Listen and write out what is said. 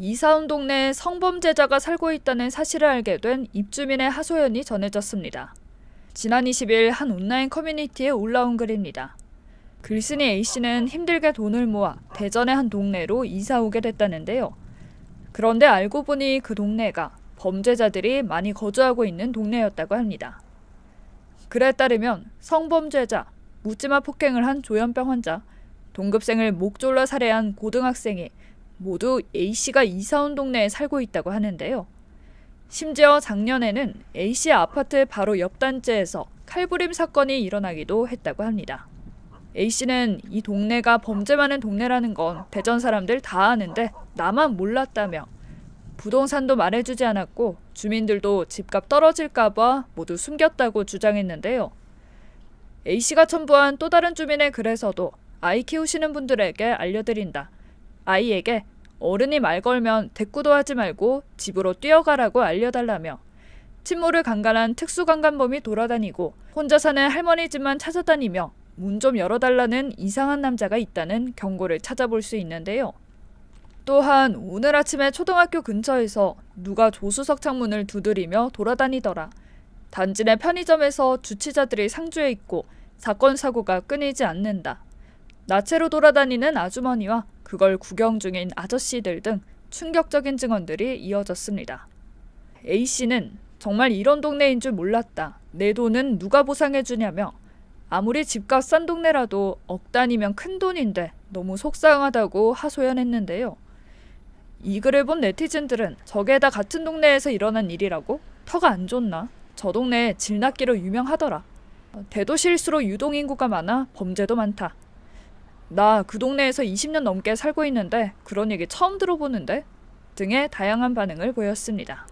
이사온 동네에 성범죄자가 살고 있다는 사실을 알게 된 입주민의 하소연이 전해졌습니다. 지난 20일 한 온라인 커뮤니티에 올라온 글입니다. 글쓴이 A씨는 힘들게 돈을 모아 대전의 한 동네로 이사 오게 됐다는데요. 그런데 알고 보니 그 동네가 범죄자들이 많이 거주하고 있는 동네였다고 합니다. 글에 따르면 성범죄자, 묻지마 폭행을 한 조현병 환자, 동급생을 목 졸라 살해한 고등학생이 모두 A씨가 이사 온 동네에 살고 있다고 하는데요. 심지어 작년에는 A씨 아파트 바로 옆 단지에서 칼부림 사건이 일어나기도 했다고 합니다. A씨는 이 동네가 범죄 많은 동네라는 건 대전 사람들 다 아는데 나만 몰랐다며 부동산도 말해주지 않았고 주민들도 집값 떨어질까봐 모두 숨겼다고 주장했는데요. A씨가 첨부한 또 다른 주민의 글에서도 아이 키우시는 분들에게 알려드린다. 아이에게 어른이 말 걸면 대꾸도 하지 말고 집으로 뛰어가라고 알려달라며 친모를 강간한 특수강간범이 돌아다니고 혼자 사는 할머니 집만 찾아다니며 문 좀 열어달라는 이상한 남자가 있다는 경고를 찾아볼 수 있는데요. 또한 오늘 아침에 초등학교 근처에서 누가 조수석 창문을 두드리며 돌아다니더라. 단지 내 편의점에서 주치자들이 상주해 있고 사건 사고가 끊이지 않는다. 나체로 돌아다니는 아주머니와 그걸 구경 중인 아저씨들 등 충격적인 증언들이 이어졌습니다. A씨는 정말 이런 동네인 줄 몰랐다. 내 돈은 누가 보상해주냐며 아무리 집값 싼 동네라도 억단위면큰 돈인데 너무 속상하다고 하소연했는데요. 이 글을 본 네티즌들은 저게 다 같은 동네에서 일어난 일이라고? 터가 안 좋나? 저 동네 질낫기로 유명하더라. 대도시일수록 유동인구가 많아 범죄도 많다. 나그 동네에서 20년 넘게 살고 있는데 그런 얘기 처음 들어보는데 등의 다양한 반응을 보였습니다.